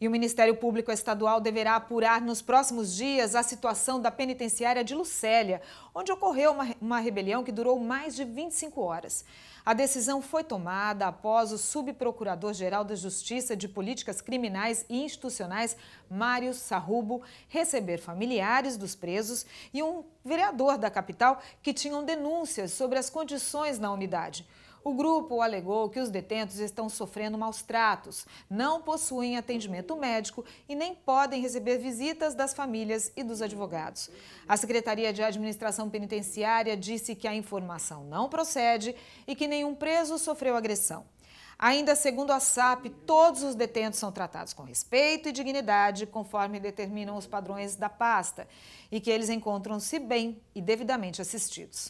E o Ministério Público Estadual deverá apurar nos próximos dias a situação da penitenciária de Lucélia, onde ocorreu uma, uma rebelião que durou mais de 25 horas. A decisão foi tomada após o subprocurador-geral da Justiça de Políticas Criminais e Institucionais, Mário Sarrubo, receber familiares dos presos e um vereador da capital que tinham denúncias sobre as condições na unidade. O grupo alegou que os detentos estão sofrendo maus tratos, não possuem atendimento médico e nem podem receber visitas das famílias e dos advogados. A Secretaria de Administração Penitenciária disse que a informação não procede e que nenhum preso sofreu agressão. Ainda segundo a SAP, todos os detentos são tratados com respeito e dignidade, conforme determinam os padrões da pasta, e que eles encontram-se bem e devidamente assistidos.